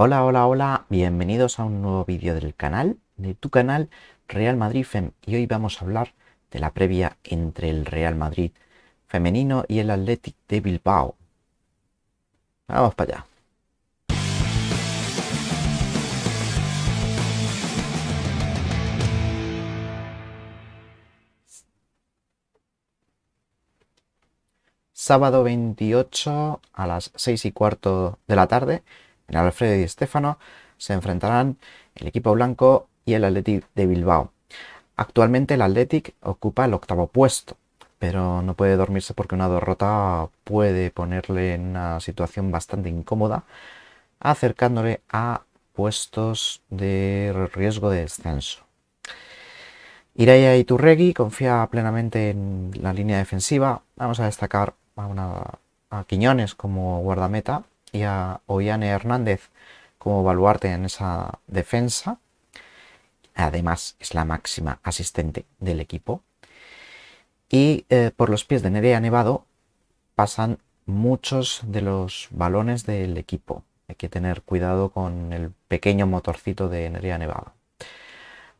Hola, hola, hola, bienvenidos a un nuevo vídeo del canal, de tu canal Real Madrid Fem. Y hoy vamos a hablar de la previa entre el Real Madrid femenino y el Athletic de Bilbao. Vamos para allá. Sábado 28 a las 6 y cuarto de la tarde, en Alfredo y Estefano se enfrentarán el equipo blanco y el Athletic de Bilbao. Actualmente el Athletic ocupa el octavo puesto, pero no puede dormirse porque una derrota puede ponerle en una situación bastante incómoda, acercándole a puestos de riesgo de descenso. Iraya Iturregui confía plenamente en la línea defensiva. Vamos a destacar a Quiñones como guardameta, y a Ollane Hernández como baluarte en esa defensa. Además, es la máxima asistente del equipo. Y eh, por los pies de Nerea Nevado pasan muchos de los balones del equipo. Hay que tener cuidado con el pequeño motorcito de Nerea Nevado.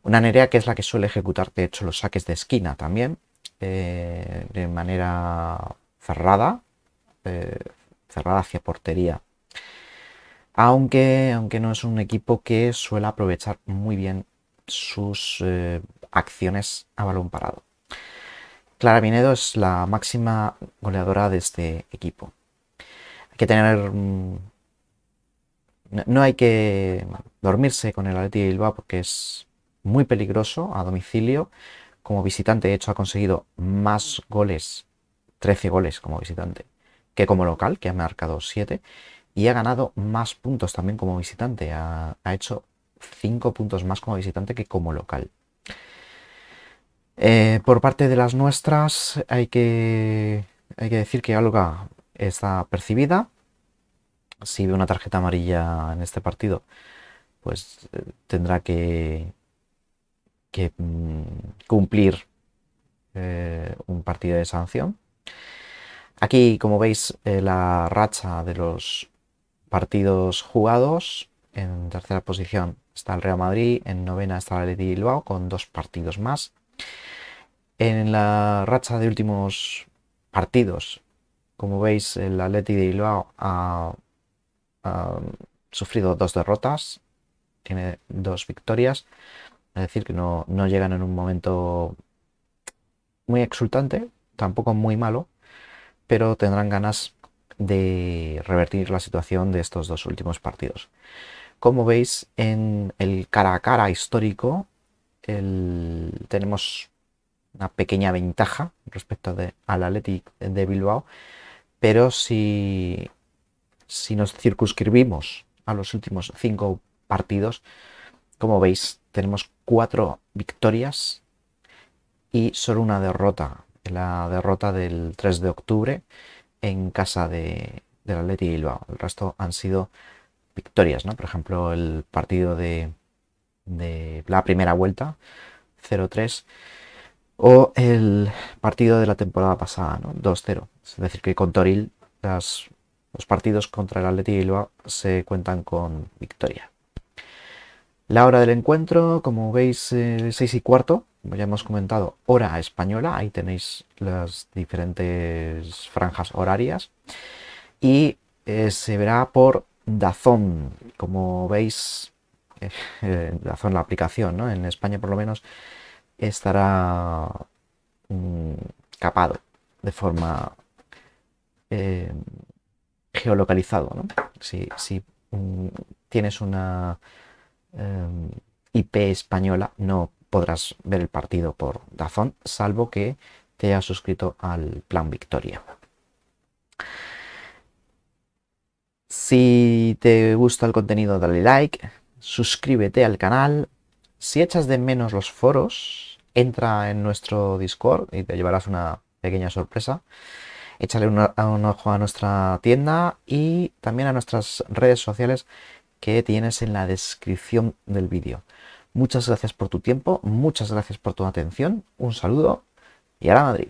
Una Nerea que es la que suele ejecutar, de hecho, los saques de esquina también, eh, de manera cerrada, eh, hacia portería. Aunque, aunque no es un equipo que suele aprovechar muy bien sus eh, acciones a balón parado. Clara Vinedo es la máxima goleadora de este equipo. Hay que tener. Mm, no hay que dormirse con el Atleti Bilbao porque es muy peligroso a domicilio. Como visitante, de hecho, ha conseguido más goles, 13 goles como visitante, que como local, que ha marcado 7, y ha ganado más puntos también como visitante, ha, hecho 5 puntos más como visitante que como local. Eh, por parte de las nuestras hay que, hay que decir que algo está percibida. Si ve una tarjeta amarilla en este partido, pues eh, tendrá que, mm, cumplir eh, un partido de sanción. Aquí, como veis, eh, la racha de los partidos jugados. En tercera posición está el Real Madrid, en novena está el Athletic Bilbao con dos partidos más. En la racha de últimos partidos, como veis, el Atleti de Bilbao ha, sufrido dos derrotas, tiene dos victorias, es decir, que no llegan en un momento muy exultante, tampoco muy malo, pero tendrán ganas de revertir la situación de estos dos últimos partidos. Como veis, en el cara a cara histórico tenemos una pequeña ventaja respecto al Athletic de Bilbao, pero si nos circunscribimos a los últimos cinco partidos, como veis, tenemos cuatro victorias y solo una derrota la derrota del 3 de octubre en casa de, del Atleti Bilbao. El resto han sido victorias, ¿no? Por ejemplo, el partido de, de la primera vuelta, 0-3, o el partido de la temporada pasada, 2 2-0. Es decir, que con Toril los partidos contra el Atleti Bilbao se cuentan con victoria. La hora del encuentro, como veis, 6 eh, y cuarto, ya hemos comentado, hora española, ahí tenéis las diferentes franjas horarias. Y eh, se verá por Dazón, como veis, eh, Dazón la aplicación, ¿no? En España por lo menos estará mm, capado de forma geolocalizado, Si, mm, tienes una Em, IP española no podrás ver el partido por Dazón, salvo que te hayas suscrito al plan Victoria. Si te gusta el contenido, dale like, suscríbete al canal. Si echas de menos los foros, entra en nuestro Discord y te llevarás una pequeña sorpresa. Échale un ojo a nuestra tienda y también a nuestras redes sociales que tienes en la descripción del vídeo. Muchas gracias por tu tiempo, muchas gracias por tu atención, un saludo y a Madrid.